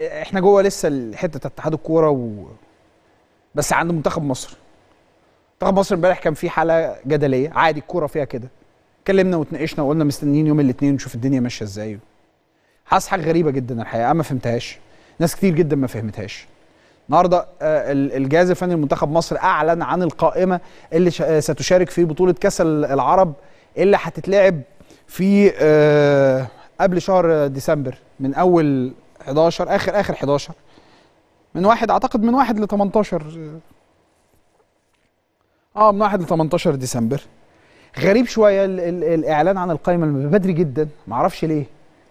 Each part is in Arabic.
احنا جوه لسه حته اتحاد الكوره و... بس عند منتخب مصر منتخب مصر امبارح كان في حاله جدليه عادي الكوره فيها كده اتكلمنا واتناقشنا وقلنا مستنيين يوم الاثنين نشوف الدنيا ماشيه ازاي حاسس حاجه غريبه جدا الحقيقه انا ما فهمتهاش ناس كتير جدا ما فهمتهاش النهارده آه، الجهاز الفني لمنتخب مصر اعلن عن القائمه اللي آه، ستشارك في بطوله كاس العرب اللي هتتلعب في آه، قبل شهر ديسمبر من اول 11 اخر اخر 11 من واحد اعتقد من واحد ل 18 اه من واحد ل 18 ديسمبر غريب شويه الـ الـ الاعلان عن القائمه بدري جدا ما اعرفش ليه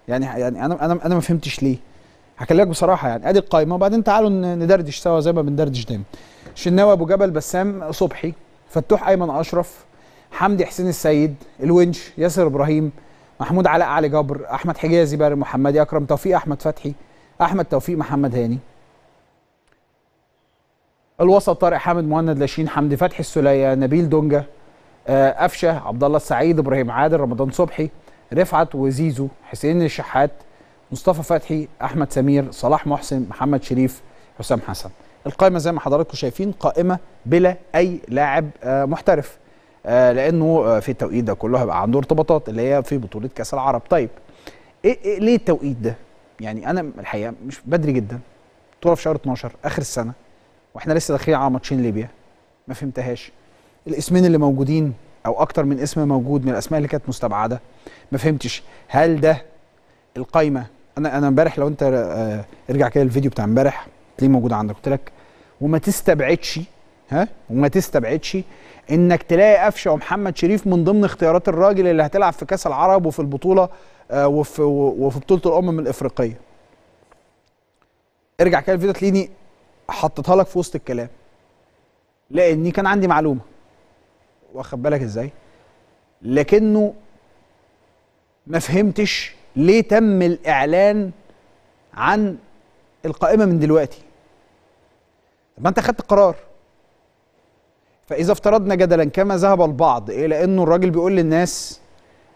يعني يعني انا انا انا ما فهمتش ليه هكلمك بصراحه يعني ادي القائمه وبعدين تعالوا ندردش سوا زي ما بندردش دايما شناوي ابو جبل بسام صبحي فتوح ايمن اشرف حمدي حسين السيد الونش ياسر ابراهيم محمود علاء علي جبر احمد حجازي باري محمد اكرم توفيق احمد فتحي احمد توفيق محمد هاني الوسط طارق حامد مهند لاشين حمدي فتحي السليه نبيل دونجا آه، قفشه عبد الله السعيد ابراهيم عادل رمضان صبحي رفعت وزيزو حسين الشحات مصطفى فتحي احمد سمير صلاح محسن محمد شريف حسام حسن القائمه زي ما حضراتكم شايفين قائمه بلا اي لاعب آه، محترف آه، لانه آه، في التوقيت ده كله هيبقى عنده ارتباطات اللي هي في بطوله كاس العرب طيب إيه, إيه ليه التوقيت ده يعني انا الحقيقه مش بدري جدا البطوله في شهر 12 اخر السنه واحنا لسه داخلين على ماتشين ليبيا ما فهمتهاش الاسمين اللي موجودين او اكتر من اسم موجود من الاسماء اللي كانت مستبعده ما فهمتش هل ده القايمه انا انا امبارح لو انت آه، ارجع كده الفيديو بتاع امبارح تلاقيه موجود عندك قلت لك وما تستبعدش ها وما تستبعدش انك تلاقي قفشه ومحمد شريف من ضمن اختيارات الراجل اللي هتلعب في كاس العرب وفي البطوله آه، وفي وفي بطوله الامم الافريقيه ارجع كده الفيديو تلاقيني حطيتها لك في وسط الكلام لاني كان عندي معلومه واخد بالك ازاي لكنه ما فهمتش ليه تم الاعلان عن القائمه من دلوقتي ما انت خدت قرار فاذا افترضنا جدلا كما ذهب البعض الى انه الراجل بيقول للناس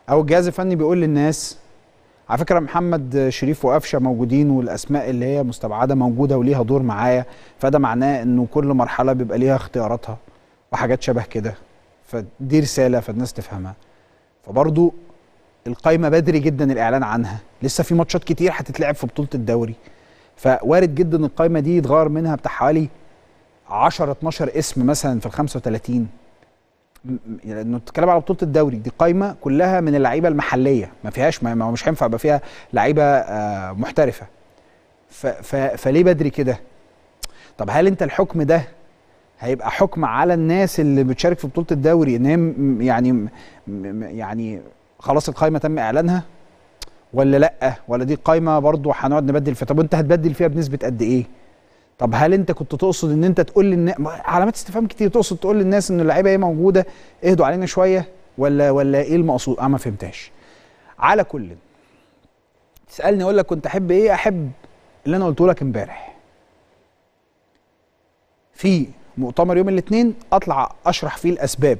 او الجهاز الفني بيقول للناس على فكره محمد شريف وقفشه موجودين والاسماء اللي هي مستبعده موجوده وليها دور معايا فده معناه انه كل مرحله بيبقى ليها اختياراتها وحاجات شبه كده فدي رساله فالناس تفهمها فبرضو القايمه بدري جدا الاعلان عنها لسه في ماتشات كتير هتتلعب في بطوله الدوري فوارد جدا القايمه دي يتغير منها بتاع حوالي 10 12 اسم مثلا في ال 35 لانه بتتكلم على بطوله الدوري دي قايمه كلها من اللعيبه المحليه ما فيهاش ما هو مش هينفع يبقى فيها لعيبه آه، محترفه ف ف فليه بدري كده طب هل انت الحكم ده هيبقى حكم على الناس اللي بتشارك في بطوله الدوري ان هي يعني يعني خلاص القايمه تم اعلانها ولا لا ولا دي قايمه برضو هنقعد نبدل فيها طب انت هتبدل فيها بنسبه قد ايه طب هل انت كنت تقصد ان انت تقول للناس علامات استفهام كتير تقصد تقول للناس ان اللعيبه ايه موجوده اهدوا علينا شويه ولا ولا ايه المقصود انا آه، ما فهمتهاش على كل تسالني اقول لك كنت احب ايه احب اللي انا قلته لك امبارح في مؤتمر يوم الاثنين اطلع اشرح فيه الاسباب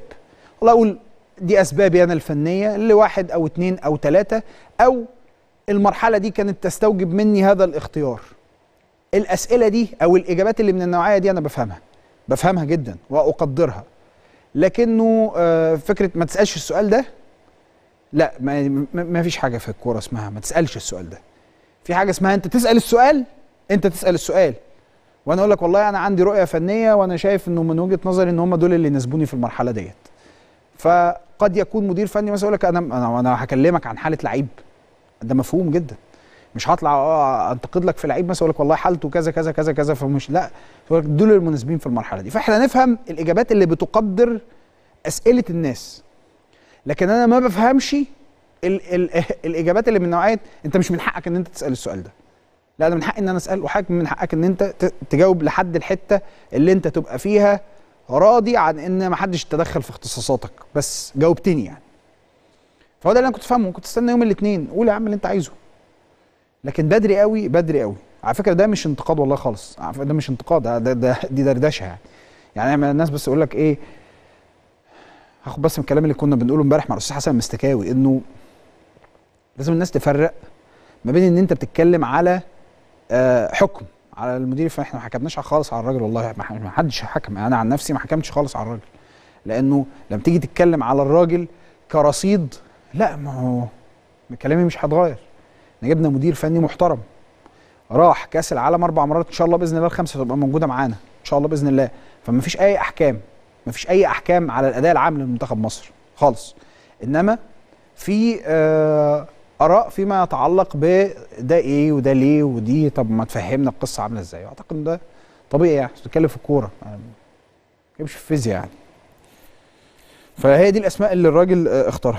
والله اقول دي اسبابي انا الفنيه لواحد او اثنين او ثلاثه او المرحله دي كانت تستوجب مني هذا الاختيار الاسئله دي او الاجابات اللي من النوعيه دي انا بفهمها بفهمها جدا واقدرها لكنه آه، فكره ما تسالش السؤال ده لا ما, يعني، ما فيش حاجه في الكوره اسمها ما تسالش السؤال ده في حاجه اسمها انت تسال السؤال انت تسال السؤال وانا اقول لك والله انا عندي رؤيه فنيه وانا شايف انه من وجهه نظري ان هم دول اللي يناسبوني في المرحله ديت فقد يكون مدير فني مثلا يقول لك انا انا هكلمك عن حاله لعيب ده مفهوم جدا مش هطلع انتقد لك في لعيب مثلا اقول لك والله حالته كذا كذا كذا كذا فمش لا دول المناسبين في المرحله دي فاحنا نفهم الاجابات اللي بتقدر اسئله الناس لكن انا ما بفهمش الـ الـ الاجابات اللي من نوعيه انت مش من حقك ان انت تسال السؤال ده لا انا من حقي ان انا اسال وحاجه من حقك ان انت تجاوب لحد الحته اللي انت تبقى فيها راضي عن ان ما حدش يتدخل في اختصاصاتك بس جاوبتني يعني فهو ده اللي انا كنت فاهمه كنت استنى يوم الاثنين قول يا عم اللي انت عايزه لكن بدري قوي بدري قوي على فكره ده مش انتقاد والله خالص ده مش انتقاد ده ده, ده دي دردشه يعني يعني الناس بس يقول لك ايه هاخد بس من الكلام اللي كنا بنقوله امبارح مع الاستاذ حسن مستكاوي انه لازم الناس تفرق ما بين ان انت بتتكلم على آه، حكم على المدير فاحنا ما حكمناش خالص على الراجل والله ما حدش حكم انا عن نفسي ما حكمتش خالص على الراجل لانه لما تيجي تتكلم على الراجل كرصيد لا ما هو كلامي مش هتغير احنا جبنا مدير فني محترم راح كاس العالم اربع مرات ان شاء الله باذن الله الخمسه تبقى موجوده معانا ان شاء الله باذن الله فما فيش اي احكام ما فيش اي احكام على الاداء العام لمنتخب مصر خالص انما في آه، اراء فيما يتعلق بده ايه وده ليه ودي طب ما تفهمنا القصه عامله ازاي اعتقد ان ده طبيعي يعني بتتكلم في الكوره يعني مش في الفيزياء يعني فهي دي الاسماء اللي الراجل آه، اختارها